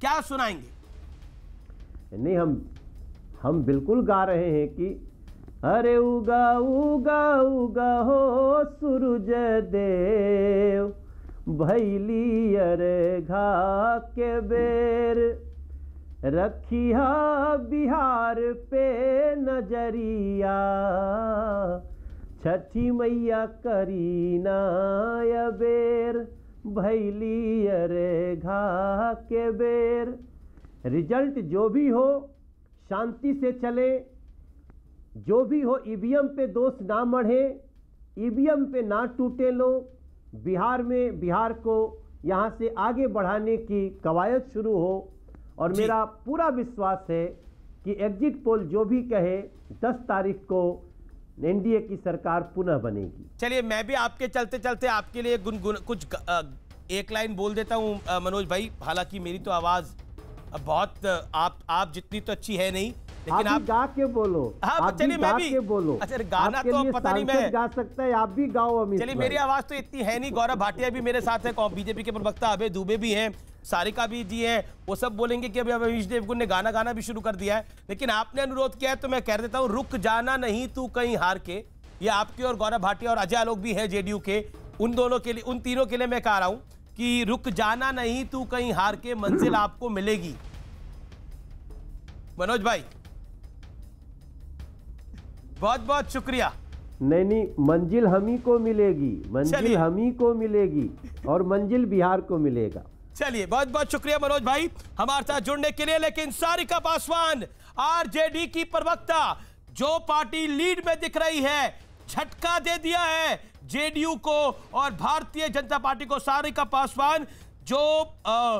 क्या सुनाएंगे नहीं हम हम बिल्कुल गा रहे हैं कि अरे उगा उगा उगा हो सूरज देव भैली अरे घा के बेर रखिया बिहार पे नजरिया छठी मैया करीना बेर भैली अरे घा के बेर रिजल्ट जो भी हो शांति से चले जो भी हो ईवीएम पे दोष ना मढ़े ईवीएम पे ना टूटे लो बिहार में बिहार को यहाँ से आगे बढ़ाने की कवायद शुरू हो और मेरा पूरा विश्वास है कि एग्जिट पोल जो भी कहे 10 तारीख को एनडीए की सरकार पुनः बनेगी चलिए मैं भी आपके चलते चलते आपके लिए गुनगुन कुछ एक लाइन बोल देता हूँ मनोज भाई हालांकि मेरी तो आवाज बहुत आप आप जितनी तो अच्छी है नहीं लेकिन आप, आप गा के बोलो हाँ तो चलिए मैं भी बोलो अच्छा गाना तो पता नहीं मैं गा सकता है आप भी गाओ चलिए मेरी आवाज तो इतनी है नहीं गौरव भाटिया भी मेरे साथ है बीजेपी के प्रवक्ता अभय दुबे भी हैं सारिका भी जी हैं वो सब बोलेंगे कि अभी अभिष देवगुन ने गाना गाना भी शुरू कर दिया है लेकिन आपने अनुरोध किया है तो मैं कह देता हूँ रुक जाना नहीं तू कहीं हार के ये आपके और गौरव भाटिया और अजय आलोक भी है जे के उन दोनों के लिए उन तीनों के लिए मैं कह रहा हूँ कि रुक जाना नहीं तू कहीं हार के मंजिल आपको मिलेगी मनोज भाई बहुत बहुत शुक्रिया नहीं नहीं मंजिल हम ही को मिलेगी मंजिल हम ही को मिलेगी और मंजिल बिहार को मिलेगा चलिए बहुत बहुत शुक्रिया मनोज भाई हमारे साथ जुड़ने के लिए लेकिन सारिका पासवान आरजेडी की प्रवक्ता जो पार्टी लीड में दिख रही है झटका दे दिया है जेडीयू को और भारतीय जनता पार्टी को सारिका पासवान जो आ,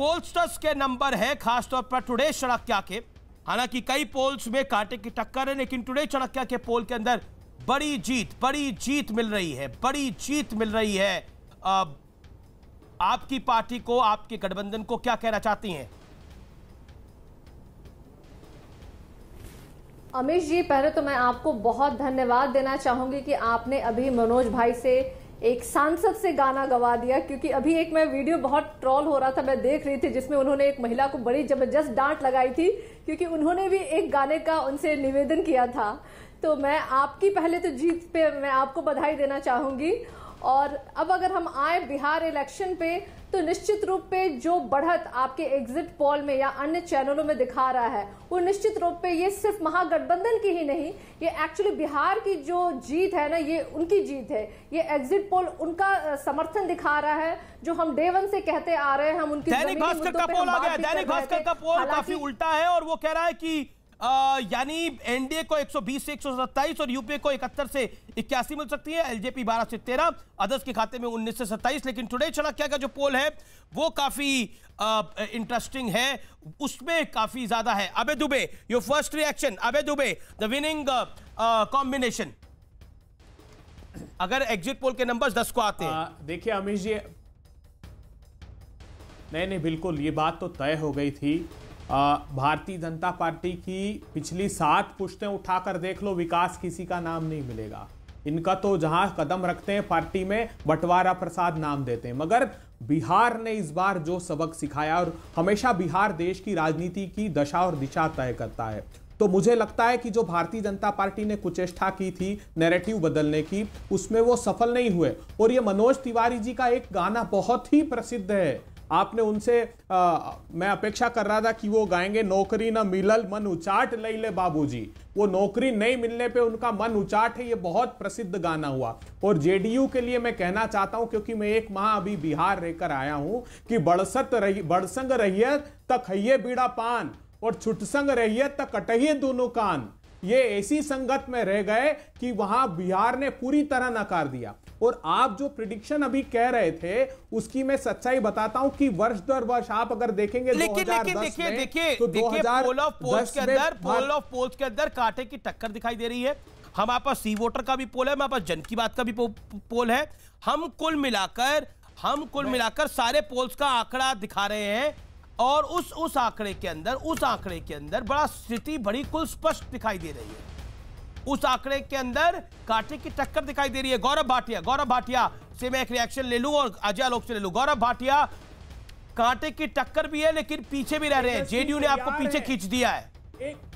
पोलस्टर्स के नंबर है खासतौर पर टुडे सड़क्या के हालांकि कई पोल्स में कांटे की टक्कर है लेकिन टुडे चढ़किया के पोल के अंदर बड़ी जीत बड़ी जीत मिल रही है बड़ी जीत मिल रही है आ, आपकी पार्टी को आपके गठबंधन को क्या कहना चाहती हैं अमीश जी पहले तो मैं आपको बहुत धन्यवाद देना चाहूंगी कि आपने अभी मनोज भाई से एक सांसद से गाना गवा दिया क्योंकि अभी एक मैं वीडियो बहुत ट्रॉल हो रहा था मैं देख रही थी जिसमें उन्होंने एक महिला को बड़ी जबरदस्त डांट लगाई थी क्योंकि उन्होंने भी एक गाने का उनसे निवेदन किया था तो मैं आपकी पहले तो जीत पे मैं आपको बधाई देना चाहूंगी और अब अगर हम आए बिहार इलेक्शन पे तो निश्चित रूप पे जो बढ़त आपके एग्जिट पोल में या अन्य चैनलों में दिखा रहा है वो निश्चित रूप पे ये सिर्फ महागठबंधन की ही नहीं ये एक्चुअली बिहार की जो जीत है ना ये उनकी जीत है ये एग्जिट पोल उनका समर्थन दिखा रहा है जो हम डे वन से कहते आ रहे हैं हम उनकी दैनिक भास्कर का पोल आ गया दैनिक भास्कर का पोल काफी उल्टा है और वो कह रहा है कि यानी एनडीए को 120 से एक और यूपीए को इकहत्तर से इक्यासी मिल सकती है एलजेपी 12 से 13 अदर्स के खाते में 19 से 27 लेकिन टुडे चाणक्य का जो पोल है वो काफी इंटरेस्टिंग है उसमें काफी ज्यादा है अबे Dubey your first reaction Abhay Dubey the winning combination अगर एग्जिट पोल के नंबर दस को आते हैं देखिए अमीश जी नहीं नहीं बिल्कुल ये बात तो तय हो गई थी भारतीय जनता पार्टी की पिछली सात पुश्तें उठाकर देख लो विकास किसी का नाम नहीं मिलेगा इनका तो जहां कदम रखते हैं पार्टी में बंटवारा प्रसाद नाम देते हैं मगर बिहार ने इस बार जो सबक सिखाया और हमेशा बिहार देश की राजनीति की दशा और दिशा तय करता है तो मुझे लगता है कि जो भारतीय जनता पार्टी ने कुचेष्टा की थी नैरेटिव बदलने की उसमें वो सफल नहीं हुए और ये मनोज तिवारी जी का एक गाना बहुत ही प्रसिद्ध है आपने उनसे आ, मैं अपेक्षा कर रहा था कि वो गाएंगे नौकरी ना मिलल मन उचाट लई ले बाबूजी वो नौकरी नहीं मिलने पे उनका मन उचाट है ये बहुत प्रसिद्ध गाना हुआ और जेडीयू के लिए मैं कहना चाहता हूं क्योंकि मैं एक माह अभी बिहार रहकर आया हूं कि बड़सत रही बड़संग रहिए तक हइये बीड़ा पान और छुटसंग रहिए तक कटहिए दोनों कान ये ऐसी संगत में रह गए कि वहां बिहार ने पूरी तरह नकार दिया और आप जो प्रिडिक्शन अभी कह रहे थे उसकी मैं सच्चाई बताता हूं कि वर्ष दर वर्ष आप अगर देखेंगे लेकिन लेकिन देखिए देखिए तो देखिए पोल ऑफ पोल्स के अंदर पोल ऑफ पोल्स के अंदर कांटे की टक्कर दिखाई दे रही है हमारे पास सी वोटर का भी पोल है हमारे पास जन की बात का भी पोल है हम कुल मिलाकर हम कुल मिलाकर सारे पोल्स का आंकड़ा दिखा रहे हैं और उस उस आंकड़े के अंदर उस आंकड़े के अंदर बड़ा स्थिति बड़ी कुल स्पष्ट दिखाई दे रही है उस आंकड़े के अंदर कांटे की टक्कर दिखाई दे रही है गौरव भाटिया गौरव भाटिया से मैं एक रिएक्शन ले लू और अजय आलोक से ले लू गौरव भाटिया कांटे की टक्कर भी है लेकिन पीछे भी रह रहे हैं जेडीयू ने आपको पीछे खींच दिया है एक